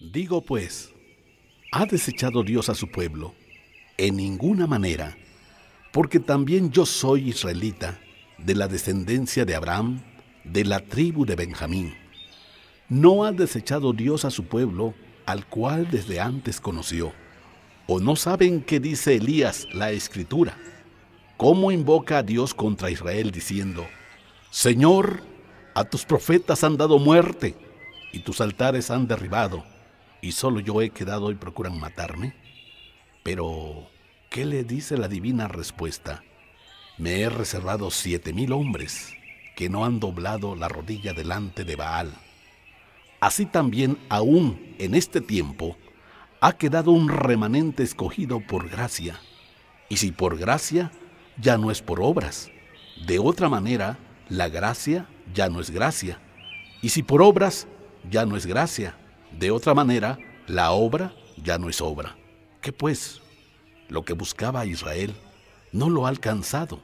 Digo pues, ¿ha desechado Dios a su pueblo? En ninguna manera, porque también yo soy israelita, de la descendencia de Abraham, de la tribu de Benjamín. No ha desechado Dios a su pueblo, al cual desde antes conoció. ¿O no saben qué dice Elías la escritura? ¿Cómo invoca a Dios contra Israel diciendo, Señor, a tus profetas han dado muerte y tus altares han derribado? y solo yo he quedado y procuran matarme? Pero, ¿qué le dice la divina respuesta? Me he reservado siete mil hombres que no han doblado la rodilla delante de Baal. Así también aún en este tiempo ha quedado un remanente escogido por gracia. Y si por gracia, ya no es por obras. De otra manera, la gracia ya no es gracia. Y si por obras, ya no es gracia de otra manera, la obra ya no es obra. ¿Qué pues? Lo que buscaba Israel no lo ha alcanzado,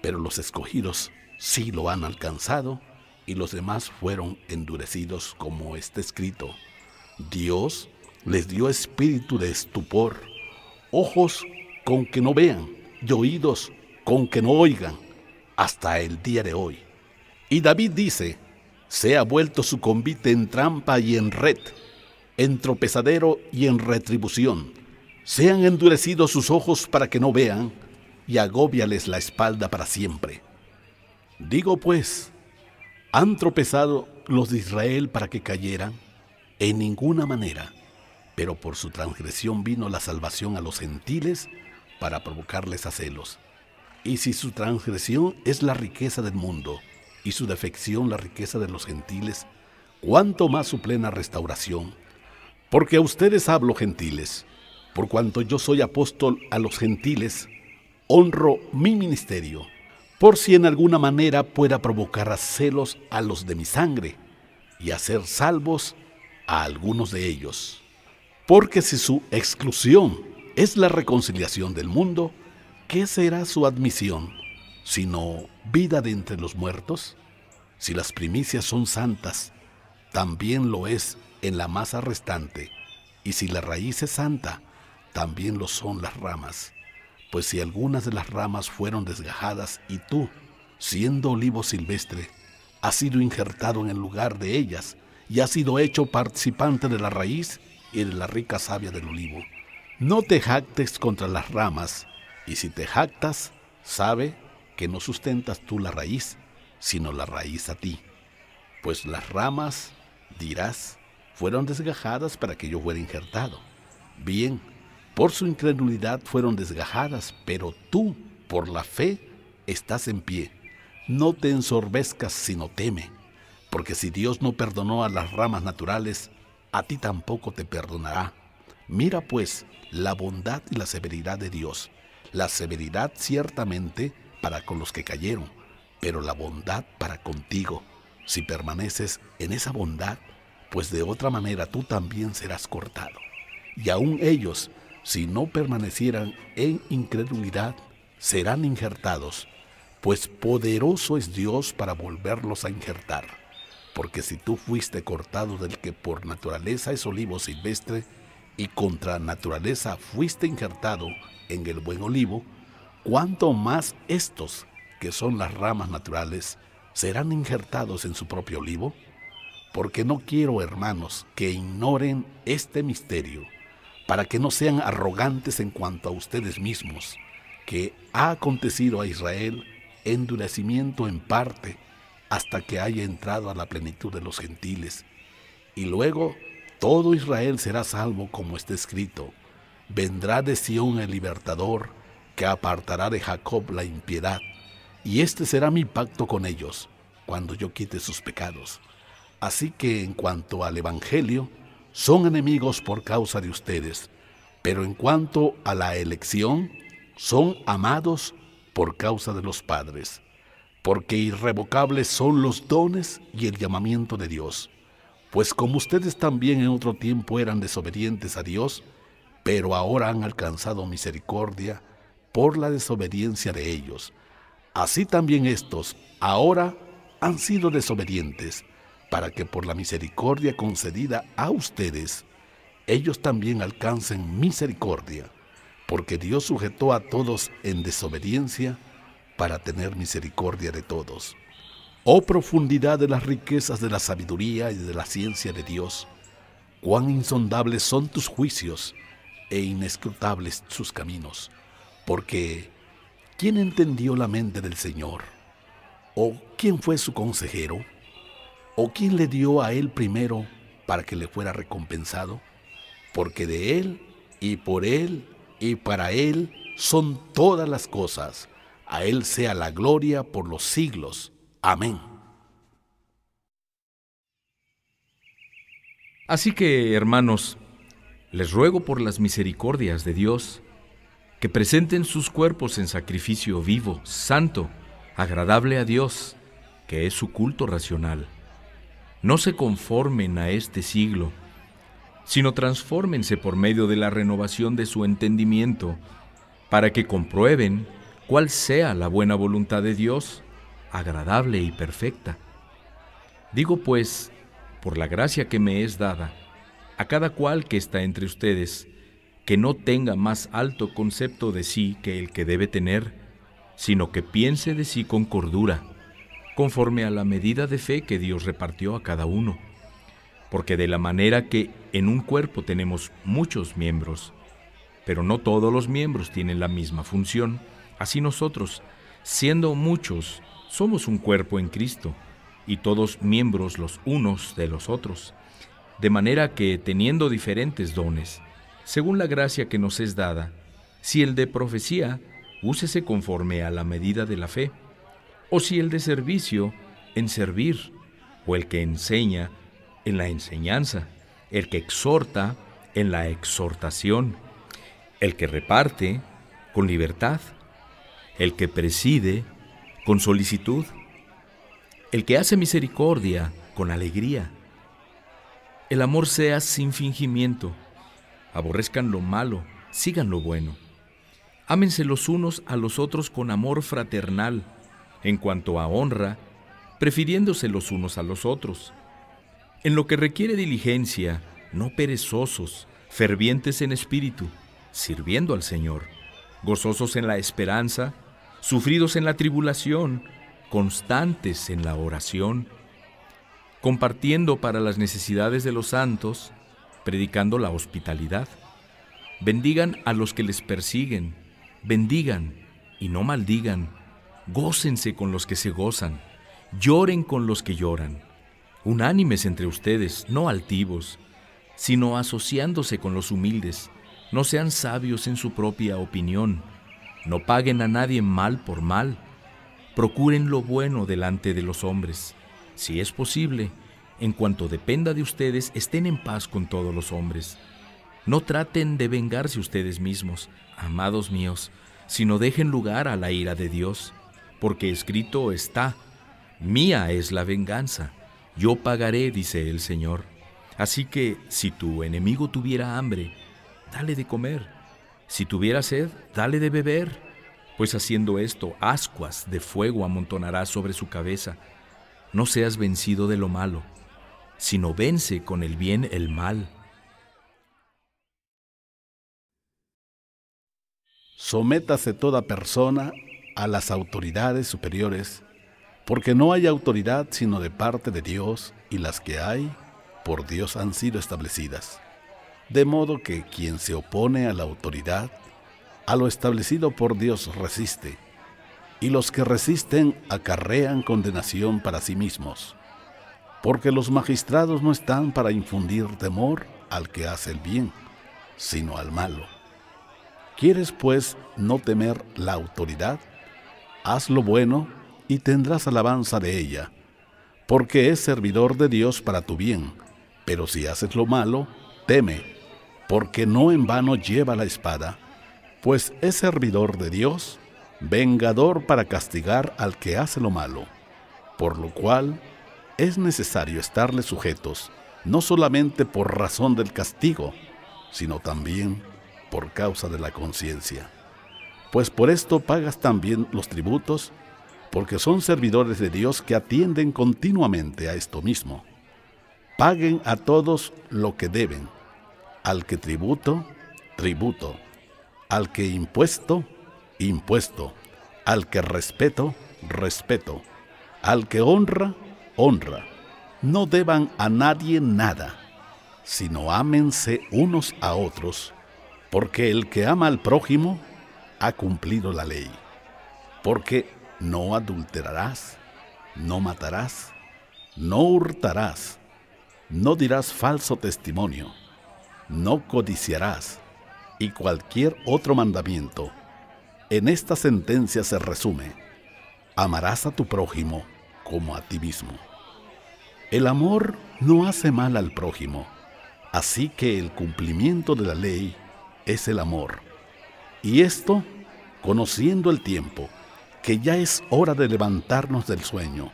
pero los escogidos sí lo han alcanzado y los demás fueron endurecidos como está escrito. Dios les dio espíritu de estupor, ojos con que no vean y oídos con que no oigan hasta el día de hoy. Y David dice, sea ha vuelto su convite en trampa y en red, en tropezadero y en retribución. Se han endurecido sus ojos para que no vean y agóbiales la espalda para siempre. Digo pues, ¿han tropezado los de Israel para que cayeran? En ninguna manera, pero por su transgresión vino la salvación a los gentiles para provocarles a celos. Y si su transgresión es la riqueza del mundo, y su defección la riqueza de los gentiles, cuanto más su plena restauración. Porque a ustedes hablo, gentiles, por cuanto yo soy apóstol a los gentiles, honro mi ministerio, por si en alguna manera pueda provocar a celos a los de mi sangre y hacer salvos a algunos de ellos. Porque si su exclusión es la reconciliación del mundo, ¿qué será su admisión? sino vida de entre los muertos? Si las primicias son santas, también lo es en la masa restante, y si la raíz es santa, también lo son las ramas. Pues si algunas de las ramas fueron desgajadas y tú, siendo olivo silvestre, has sido injertado en el lugar de ellas y has sido hecho participante de la raíz y de la rica savia del olivo. No te jactes contra las ramas, y si te jactas, sabe que no sustentas tú la raíz, sino la raíz a ti. Pues las ramas, dirás, fueron desgajadas para que yo fuera injertado. Bien, por su incredulidad fueron desgajadas, pero tú, por la fe, estás en pie. No te ensorbezcas sino teme, porque si Dios no perdonó a las ramas naturales, a ti tampoco te perdonará. Mira pues la bondad y la severidad de Dios. La severidad ciertamente para con los que cayeron, pero la bondad para contigo, si permaneces en esa bondad, pues de otra manera tú también serás cortado. Y aún ellos, si no permanecieran en incredulidad, serán injertados, pues poderoso es Dios para volverlos a injertar. Porque si tú fuiste cortado del que por naturaleza es olivo silvestre, y contra naturaleza fuiste injertado en el buen olivo, cuanto más estos, que son las ramas naturales, serán injertados en su propio olivo? Porque no quiero, hermanos, que ignoren este misterio, para que no sean arrogantes en cuanto a ustedes mismos, que ha acontecido a Israel endurecimiento en parte hasta que haya entrado a la plenitud de los gentiles, y luego todo Israel será salvo como está escrito, vendrá de Sión el libertador, que apartará de Jacob la impiedad, y este será mi pacto con ellos, cuando yo quite sus pecados. Así que en cuanto al Evangelio, son enemigos por causa de ustedes, pero en cuanto a la elección, son amados por causa de los padres, porque irrevocables son los dones y el llamamiento de Dios. Pues como ustedes también en otro tiempo eran desobedientes a Dios, pero ahora han alcanzado misericordia, por la desobediencia de ellos. Así también estos ahora han sido desobedientes, para que por la misericordia concedida a ustedes, ellos también alcancen misericordia, porque Dios sujetó a todos en desobediencia para tener misericordia de todos. Oh profundidad de las riquezas de la sabiduría y de la ciencia de Dios, cuán insondables son tus juicios e inescrutables sus caminos. Porque, ¿quién entendió la mente del Señor? ¿O quién fue su consejero? ¿O quién le dio a él primero para que le fuera recompensado? Porque de él, y por él, y para él son todas las cosas. A él sea la gloria por los siglos. Amén. Así que, hermanos, les ruego por las misericordias de Dios, que presenten sus cuerpos en sacrificio vivo, santo, agradable a Dios, que es su culto racional. No se conformen a este siglo, sino transfórmense por medio de la renovación de su entendimiento, para que comprueben cuál sea la buena voluntad de Dios, agradable y perfecta. Digo pues, por la gracia que me es dada, a cada cual que está entre ustedes, que no tenga más alto concepto de sí que el que debe tener, sino que piense de sí con cordura, conforme a la medida de fe que Dios repartió a cada uno. Porque de la manera que en un cuerpo tenemos muchos miembros, pero no todos los miembros tienen la misma función, así nosotros, siendo muchos, somos un cuerpo en Cristo, y todos miembros los unos de los otros, de manera que, teniendo diferentes dones, según la gracia que nos es dada, si el de profecía, úsese conforme a la medida de la fe, o si el de servicio, en servir, o el que enseña, en la enseñanza, el que exhorta, en la exhortación, el que reparte, con libertad, el que preside, con solicitud, el que hace misericordia, con alegría. El amor sea sin fingimiento, aborrezcan lo malo, sigan lo bueno. Ámense los unos a los otros con amor fraternal, en cuanto a honra, prefiriéndose los unos a los otros. En lo que requiere diligencia, no perezosos, fervientes en espíritu, sirviendo al Señor, gozosos en la esperanza, sufridos en la tribulación, constantes en la oración, compartiendo para las necesidades de los santos, predicando la hospitalidad. Bendigan a los que les persiguen, bendigan y no maldigan, gócense con los que se gozan, lloren con los que lloran, unánimes entre ustedes, no altivos, sino asociándose con los humildes, no sean sabios en su propia opinión, no paguen a nadie mal por mal, procuren lo bueno delante de los hombres, si es posible, en cuanto dependa de ustedes, estén en paz con todos los hombres. No traten de vengarse ustedes mismos, amados míos, sino dejen lugar a la ira de Dios, porque escrito está, mía es la venganza, yo pagaré, dice el Señor. Así que si tu enemigo tuviera hambre, dale de comer, si tuviera sed, dale de beber, pues haciendo esto, ascuas de fuego amontonará sobre su cabeza. No seas vencido de lo malo, sino vence con el bien el mal. Sométase toda persona a las autoridades superiores, porque no hay autoridad sino de parte de Dios, y las que hay, por Dios han sido establecidas. De modo que quien se opone a la autoridad, a lo establecido por Dios resiste, y los que resisten acarrean condenación para sí mismos porque los magistrados no están para infundir temor al que hace el bien, sino al malo. ¿Quieres pues no temer la autoridad? Haz lo bueno y tendrás alabanza de ella, porque es servidor de Dios para tu bien. Pero si haces lo malo, teme, porque no en vano lleva la espada, pues es servidor de Dios, vengador para castigar al que hace lo malo, por lo cual es necesario estarle sujetos no solamente por razón del castigo, sino también por causa de la conciencia. Pues por esto pagas también los tributos, porque son servidores de Dios que atienden continuamente a esto mismo. Paguen a todos lo que deben, al que tributo, tributo, al que impuesto, impuesto, al que respeto, respeto, al que honra, honra. No deban a nadie nada, sino ámense unos a otros, porque el que ama al prójimo ha cumplido la ley. Porque no adulterarás, no matarás, no hurtarás, no dirás falso testimonio, no codiciarás, y cualquier otro mandamiento. En esta sentencia se resume, amarás a tu prójimo como a ti mismo. El amor no hace mal al prójimo, así que el cumplimiento de la ley es el amor. Y esto, conociendo el tiempo, que ya es hora de levantarnos del sueño,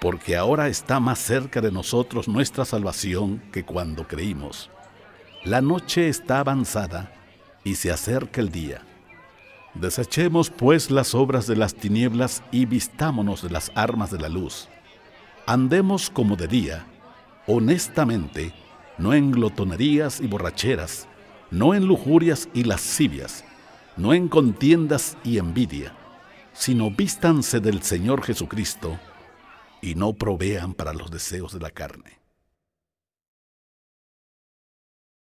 porque ahora está más cerca de nosotros nuestra salvación que cuando creímos. La noche está avanzada y se acerca el día. Desechemos pues las obras de las tinieblas y vistámonos de las armas de la luz. Andemos como de día, honestamente, no en glotonerías y borracheras, no en lujurias y lascivias, no en contiendas y envidia, sino vístanse del Señor Jesucristo y no provean para los deseos de la carne.